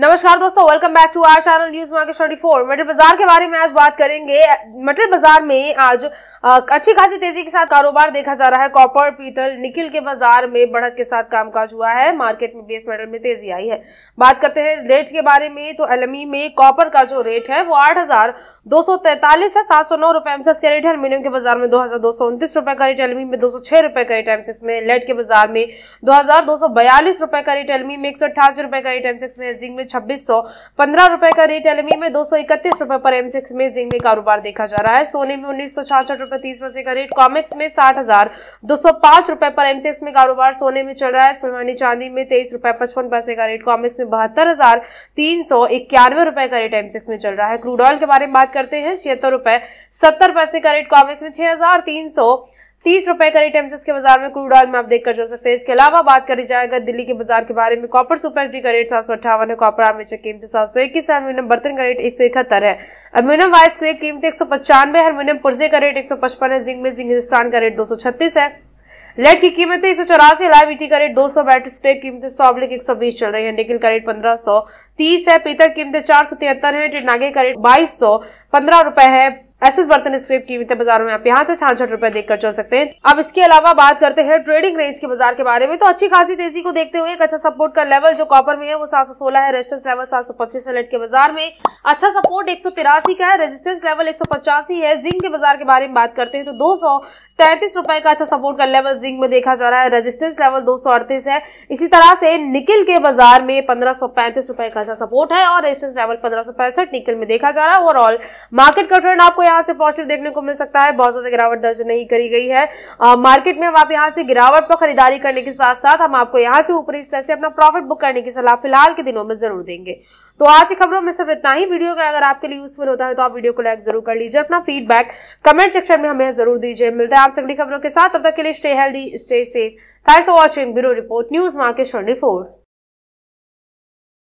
नमस्कार दोस्तों welcome back to our channel news market twenty four metal बाजार के बारे में आज बात करेंगे मेटल बाजार में आज अच्छी खासी तेजी के साथ कारोबार देखा जा रहा है कॉपर पीतल निकिल के बाजार में बढ़त के साथ कामकाज हुआ है मार्केट में बेस मेटल में तेजी आई है बात करते हैं रेट के बारे में तो एलमी e में कॉपर का जो रेट है वो आठ हजार दो सौ तैतालीस है सात सौ नौ रुपए एमसेस के रेट है एलमिनियम के बाजार में दो हजार दो सौ उनतीस रुपए का रेट एलमी e में दो सौ छह रुपए का रेट एमसेस में लेट के बाजार में दो हजार दो सौ बयालीस रुपए का रेट एलमी e में एक सौ अट्ठासी रुपए का रेट एमसेस में जिंग में में छब्बीस सौ पंद्रह रुपए का रेट एलएमई में दो सौ इकतीस रुपए पर एम सिक्स में जिंक में कारोबार देखा जा रहा है सोने में उन्नीस सौ छाछठ रुपए तीस पैसे का रेट कॉमिक्स में साठ हजार दो सौ पांच रुपए पर एम सिक्स में कारोबार सोने में चल रहा है सोनानी चांदी में तेईस रुपए पचपन पैसे का रेट कॉमिक्स में बहत्तर हजार तीन सौ इक्यानवे रुपए का रेट एम सिक्स में चल रहा है क्रूड ऑयल के बारे में बात करते हैं छिहत्तर रुपए सत्तर पैसे का रेट कॉमिक्स में छह हजार तीन सौ तीस रुपए का रेट एमसीएस के बाजार में क्रूड ऑयल में आप देखकर जो सकते हैं इसके अलावा बात करी जाएगा दिल्ली के बाजार के बारे में कॉपर सुपर जी का रेट सात सौ अट्ठावन है कॉपर आर्मेचर कीमत सात सौ इक्कीस है अल्मीनियम बर्तन का रेट एक सौ इकहत्तर है अल्मीनियम वाइस की कीमत एक सौ पचानवे अल्मीनियम पुर्जे का रेट एक सौ पचपन है जिंक में जिंक हिंदुस्तान का रेट दो सौ छत्तीस है लेड की कीमत एक सौ चौरासी लाइव ईटी e का रेट दो सौ बैटरी स्टेक कीमत सौ अब्लिक एक सौ बीस चल रही है निकल का रेट पंद्रह सौ तीस है पीतल कीमतें चार सौ तिहत्तर है टिटनागे का रेट बाईस सौ पंद्रह रुपए है एस बर्तन स्क्रिप्ट कीमत बाजारों में आप यहाँ से छाछठ रुपए देखकर चल सकते हैं अब इसके अलावा बात करते हैं ट्रेडिंग रेंज के बाजार के बारे में तो अच्छी खासी तेजी को देखते हुए एक अच्छा सपोर्ट का लेवल जो कॉपर में है वो सात सौ सोलह है रेजिस्टेंस लेवल सात सौ पच्चीस के बाजार में अच्छा सपोर्ट एक सौ तिरासी का है रेजिस्टेंस लेवल एक सौ पचासी है जिंक के बाजार के बारे में बात करते हैं तो दो सौ तैंतीस रुपए का अच्छा सपोर्ट का लेवल जिंक में देखा जा रहा है रेजिस्टेंस लेवल दो सौ अड़तीस है इसी तरह से निकल के बाजार में पंद्रह सौ पैंतीस रुपए का अच्छा सपोर्ट है और रेजिस्टेंस लेवल पंद्रह सौ पैंसठ में देखा जा रहा है ओवरऑल मार्केट का ट्रेंड आपको यहाँ से पॉजिटिव देखने को मिल सकता है बहुत ज्यादा गिरावट दर्ज नहीं करी गई है आ, मार्केट में आप यहाँ से गिरावट पर खरीदारी करने के साथ साथ हम आपको यहाँ से ऊपरी स्तर से अपना प्रॉफिट बुक करने की सलाह फिलहाल के दिनों में जरूर देंगे तो आज की खबरों में सिर्फ इतना ही वीडियो का अगर आपके लिए यूजफुल होता है तो आप वीडियो को लाइक जरूर कर लीजिए अपना फीडबैक कमेंट सेक्शन में हमें जरूर दीजिए मिलता है आप सभी खबरों के साथ तब तक के लिए stay healthy stay safe thanks for watching bureau report news market twenty